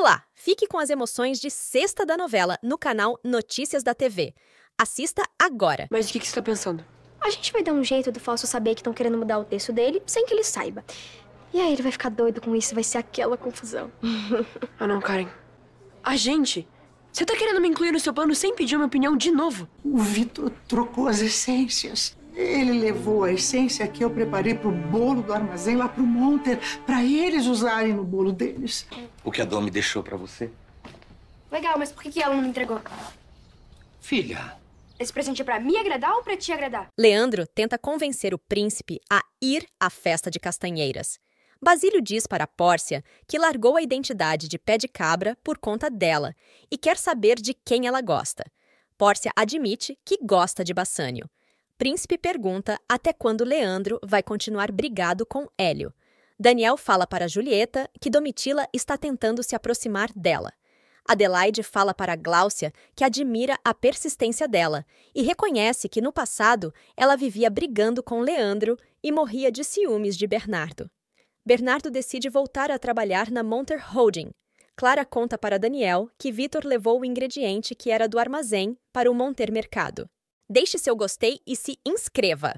Olá, fique com as emoções de sexta da novela no canal Notícias da TV. Assista agora. Mas o que, que você está pensando? A gente vai dar um jeito do Falso saber que estão querendo mudar o texto dele sem que ele saiba. E aí ele vai ficar doido com isso, vai ser aquela confusão. ah não, Karen. A gente? Você tá querendo me incluir no seu plano sem pedir uma opinião de novo? O Vitor trocou as essências. Ele levou a essência que eu preparei pro bolo do armazém lá pro Monter, para eles usarem no bolo deles. O que a Domi deixou para você? Legal, mas por que ela não me entregou? Filha, esse presente é para me agradar ou para te agradar? Leandro tenta convencer o príncipe a ir à festa de castanheiras. Basílio diz para Pórcia que largou a identidade de pé de cabra por conta dela e quer saber de quem ela gosta. Pórcia admite que gosta de Bassânio, Príncipe pergunta até quando Leandro vai continuar brigado com Hélio. Daniel fala para Julieta que Domitila está tentando se aproximar dela. Adelaide fala para Gláucia que admira a persistência dela e reconhece que no passado ela vivia brigando com Leandro e morria de ciúmes de Bernardo. Bernardo decide voltar a trabalhar na Monter Holding. Clara conta para Daniel que Vitor levou o ingrediente que era do armazém para o Monter Mercado. Deixe seu gostei e se inscreva.